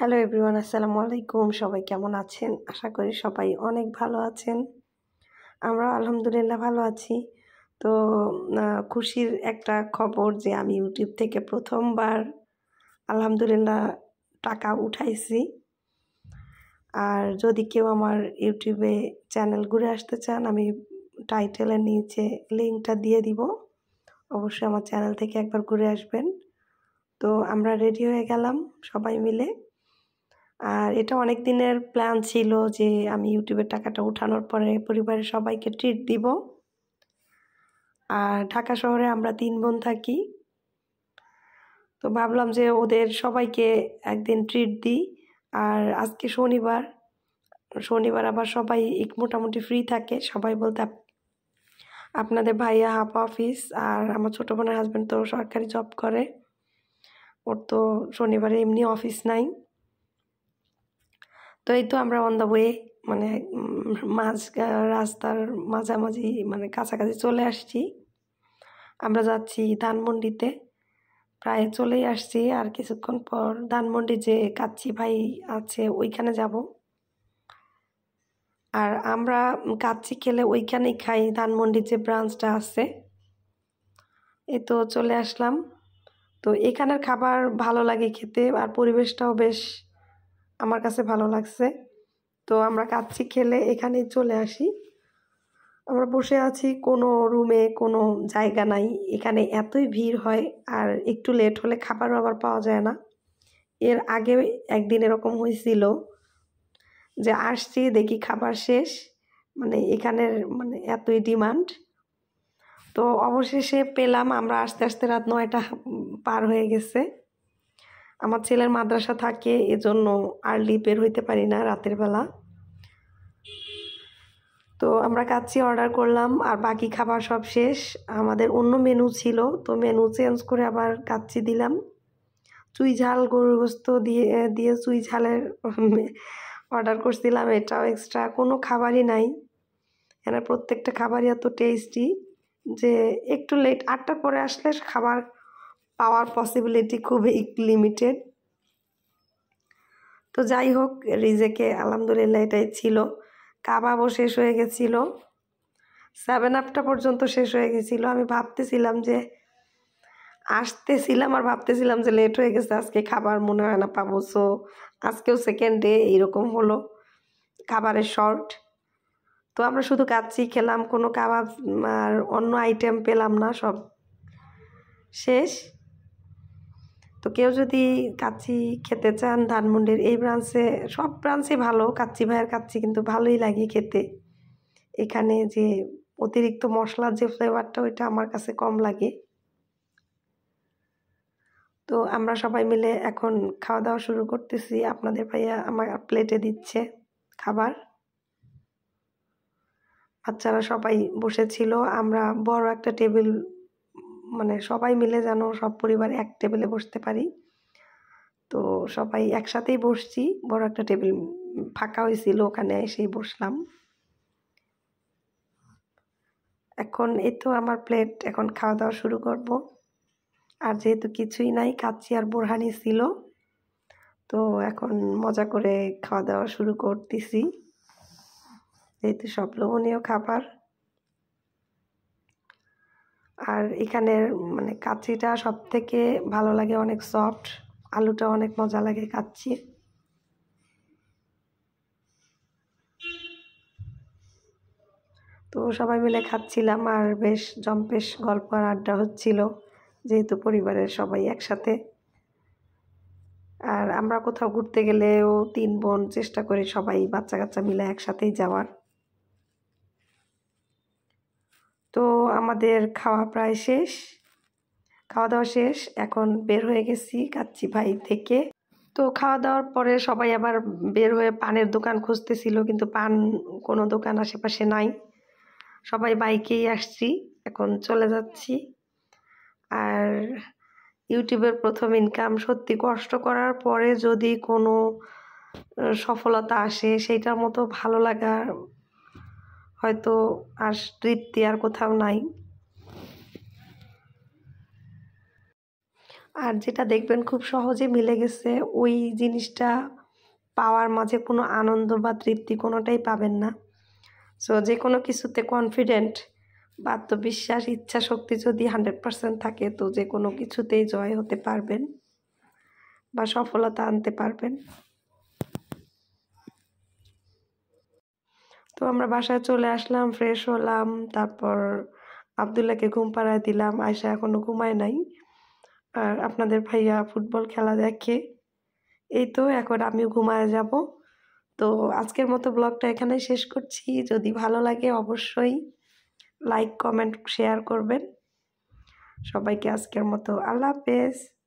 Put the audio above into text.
hello everyone আসসালামু আলাইকুম সবাই কেমন আছেন আশা করি সবাই অনেক ভালো আছেন আমরা আলহামদুলিল্লাহ ভালো আছি তো খুশির একটা খবর যে আমি ইউটিউব থেকে প্রথমবার আলহামদুলিল্লাহ টাকা উঠাইছি আর যদি কেউ আমার ইউটিউবে চ্যানেল ঘুরে আসতে চান আমি টাইটেলের নিচে লিঙ্কটা দিয়ে দিব অবশ্যই আমার চ্যানেল থেকে একবার ঘুরে আসবেন তো আমরা রেডি হয়ে গেলাম সবাই মিলে আর এটা অনেক দিনের প্ল্যান ছিল যে আমি ইউটিউবের টাকাটা উঠানোর পরে পরিবারের সবাইকে ট্রিট দিব আর ঢাকা শহরে আমরা তিন বোন থাকি তো ভাবলাম যে ওদের সবাইকে একদিন ট্রিট দিই আর আজকে শনিবার শনিবার আবার সবাই এক মোটামুটি ফ্রি থাকে সবাই বলতে আপনাদের ভাইয়া হাফ অফিস আর আমার ছোটো বোনের হাজব্যান্ড তো সরকারি জব করে ওর তো শনিবারে এমনি অফিস নাই তো এই তো আমরা অন দ্য ওয়ে মানে মাঝ রাস্তার মাঝামাঝি মানে কাছাকাছি চলে আসছি আমরা যাচ্ছি ধানমন্ডিতে প্রায় চলেই আসছি আর কিছুক্ষণ পর ধানমন্ডি যে কাচ্ছি ভাই আছে ওইখানে যাব আর আমরা কাচ্ছি খেলে ওইখানেই খাই ধানমন্ডির যে ব্রাঞ্চটা আছে এই তো চলে আসলাম তো এখানের খাবার ভালো লাগে খেতে আর পরিবেশটাও বেশ আমার কাছে ভালো লাগছে তো আমরা কাচ্ছি খেলে এখানে চলে আসি আমরা বসে আছি কোনো রুমে কোনো জায়গা নাই এখানে এতই ভিড় হয় আর একটু লেট হলে খাবারও আবার পাওয়া যায় না এর আগে একদিন এরকম হয়েছিল যে আসছি দেখি খাবার শেষ মানে এখানের মানে এতই ডিমান্ড তো অবশেষে পেলাম আমরা আস্তে আস্তে রাত নয়টা পার হয়ে গেছে আমার ছেলের মাদ্রাসা থাকে এজন্য আর্লি বের হইতে পারি না রাতের বেলা তো আমরা কাচ্চি অর্ডার করলাম আর বাকি খাবার সব শেষ আমাদের অন্য মেনু ছিল তো মেনু চেঞ্জ করে আবার কাচ্চি দিলাম চুই ঝাল গরুর গোস্ত দিয়ে দিয়ে চুই ঝালের অর্ডার করছিলাম এটাও এক্সট্রা কোনো খাবারই নাই এনার প্রত্যেকটা খাবারই এত টেস্টি যে একটু লেট আটটার পরে আসলে খাবার পাওয়ার পসিবিলিটি খুবই লিমিটেড তো যাই হোক রিজেকে আলহামদুলিল্লাহ এটাই ছিল কাবাবও শেষ হয়ে গেছিল সেভেন আপটা পর্যন্ত শেষ হয়ে গেছিলো আমি ভাবতেছিলাম যে আসতেছিলাম আর ভাবতেছিলাম যে লেট হয়ে গেছে আজকে খাবার মনে হয় না পাবো সো আজকেও সেকেন্ড ডে এইরকম হলো খাবারের শর্ট তো আমরা শুধু কাচ্ছি খেলাম কোনো কাবাব আর অন্য আইটেম পেলাম না সব শেষ তো কেউ যদি কাচ্চি খেতে চান ধানমন্ডির এই ব্রাঞ্চে সব ব্রাঞ্চে ভালো কাচ্চি ভাইয়ের কাচ্চি কিন্তু ভালোই লাগে খেতে এখানে যে অতিরিক্ত মশলার যে ফ্লেভারটা ওইটা আমার কাছে কম লাগে তো আমরা সবাই মিলে এখন খাওয়া দাওয়া শুরু করতেছি আপনাদের ভাইয়া আমার প্লেটে দিচ্ছে খাবার বাচ্চারা সবাই বসেছিল আমরা বড় একটা টেবিল মানে সবাই মিলে যেন সব পরিবার এক টেবিলে বসতে পারি তো সবাই একসাথেই বসছি বড় একটা টেবিল ফাঁকা হয়েছিল ওখানে এসেই বসলাম এখন এই তো আমার প্লেট এখন খাওয়া দাওয়া শুরু করব আর যেহেতু কিছুই নাই কাচ্চি আর বোরহানি ছিল তো এখন মজা করে খাওয়া দাওয়া শুরু করতেছি যেহেতু সব লোভনীয় খাবার আর এখানের মানে কাচ্চিটা সব থেকে ভালো লাগে অনেক সফট আলুটা অনেক মজা লাগে কাচ্চি তো সবাই মিলে খাচ্ছিলাম আর বেশ জম্পেশ গল্প আর আড্ডা হচ্ছিল যেহেতু পরিবারের সবাই একসাথে আর আমরা কোথাও ঘুরতে গেলেও তিন বোন চেষ্টা করি সবাই বাচ্চা কাচ্চা মিলে একসাথেই যাওয়ার তো আমাদের খাওয়া প্রায় শেষ খাওয়া দাওয়া শেষ এখন বের হয়ে গেছি কাচ্চি ভাই থেকে তো খাওয়া দাওয়ার পরে সবাই আবার বের হয়ে পানের দোকান খুঁজতেছিল কিন্তু পান কোনো দোকান আশেপাশে নাই সবাই বাইকেই আসছি এখন চলে যাচ্ছি আর ইউটিউবের প্রথম ইনকাম সত্যি কষ্ট করার পরে যদি কোনো সফলতা আসে সেইটার মতো ভালো লাগার হয়তো আর তৃপ্তি আর কোথাও নাই আর যেটা দেখবেন খুব সহজে মিলে গেছে ওই জিনিসটা পাওয়ার মাঝে কোনো আনন্দ বা তৃপ্তি কোনোটাই পাবেন না সো যে কোনো কিছুতে কনফিডেন্ট বা আত্মবিশ্বাস ইচ্ছা শক্তি যদি হান্ড্রেড পারসেন্ট থাকে তো যে কোনো কিছুতেই জয় হতে পারবেন বা সফলতা আনতে পারবেন তো আমরা বাসায় চলে আসলাম ফ্রেশ হলাম তারপর আবদুল্লাহকে ঘুম পাড়ায় দিলাম আয়সা এখনও ঘুমায় নাই আর আপনাদের ভাইয়া ফুটবল খেলা দেখে এই তো এখন আমিও ঘুমায় যাব তো আজকের মতো ব্লগটা এখানে শেষ করছি যদি ভালো লাগে অবশ্যই লাইক কমেন্ট শেয়ার করবেন সবাইকে আজকের মতো আল্লাহ হাফেজ